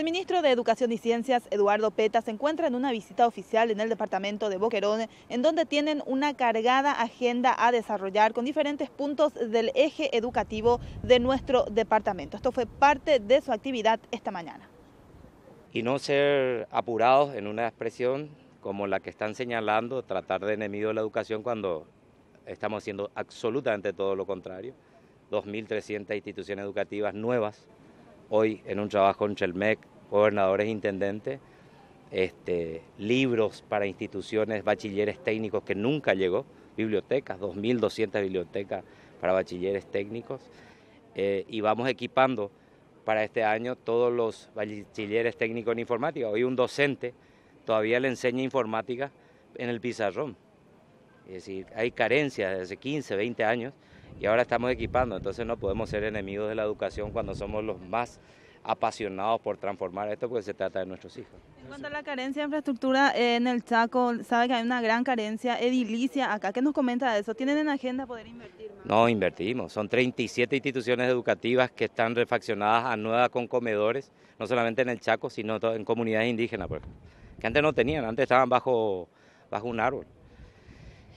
El ministro de Educación y Ciencias, Eduardo Peta, se encuentra en una visita oficial en el departamento de Boquerón, en donde tienen una cargada agenda a desarrollar con diferentes puntos del eje educativo de nuestro departamento. Esto fue parte de su actividad esta mañana. Y no ser apurados en una expresión como la que están señalando, tratar de enemigo de la educación cuando estamos haciendo absolutamente todo lo contrario. 2.300 instituciones educativas nuevas hoy en un trabajo en Chelmec, gobernadores, intendentes, este, libros para instituciones, bachilleres técnicos que nunca llegó, bibliotecas, 2.200 bibliotecas para bachilleres técnicos, eh, y vamos equipando para este año todos los bachilleres técnicos en informática. Hoy un docente todavía le enseña informática en el pizarrón. Es decir, hay carencias desde 15, 20 años y ahora estamos equipando, entonces no podemos ser enemigos de la educación cuando somos los más apasionados por transformar esto porque se trata de nuestros hijos. En cuanto a la carencia de infraestructura eh, en el Chaco, sabe que hay una gran carencia edilicia acá. ¿Qué nos comenta de eso? ¿Tienen en agenda poder invertir No, invertimos. Son 37 instituciones educativas que están refaccionadas a nueva con comedores, no solamente en el Chaco, sino en comunidades indígenas, pues, que antes no tenían, antes estaban bajo, bajo un árbol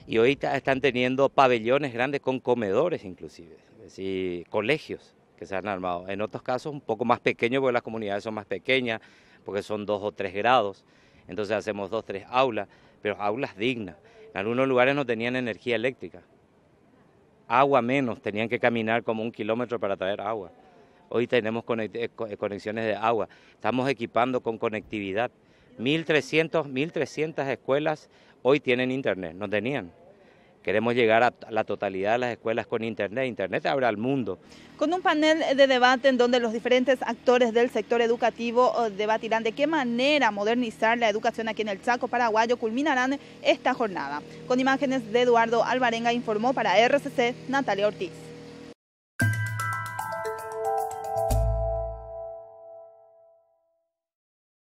y hoy están teniendo pabellones grandes con comedores inclusive, es decir, colegios que se han armado. En otros casos un poco más pequeños porque las comunidades son más pequeñas, porque son dos o tres grados, entonces hacemos dos, tres aulas, pero aulas dignas. En algunos lugares no tenían energía eléctrica, agua menos, tenían que caminar como un kilómetro para traer agua. Hoy tenemos eh, eh, conexiones de agua, estamos equipando con conectividad. 1.300, 1.300 escuelas hoy tienen internet, no tenían. Queremos llegar a la totalidad de las escuelas con Internet. Internet abre al mundo. Con un panel de debate en donde los diferentes actores del sector educativo eh, debatirán de qué manera modernizar la educación aquí en el Chaco paraguayo, culminarán esta jornada. Con imágenes de Eduardo Alvarenga informó para RCC Natalia Ortiz.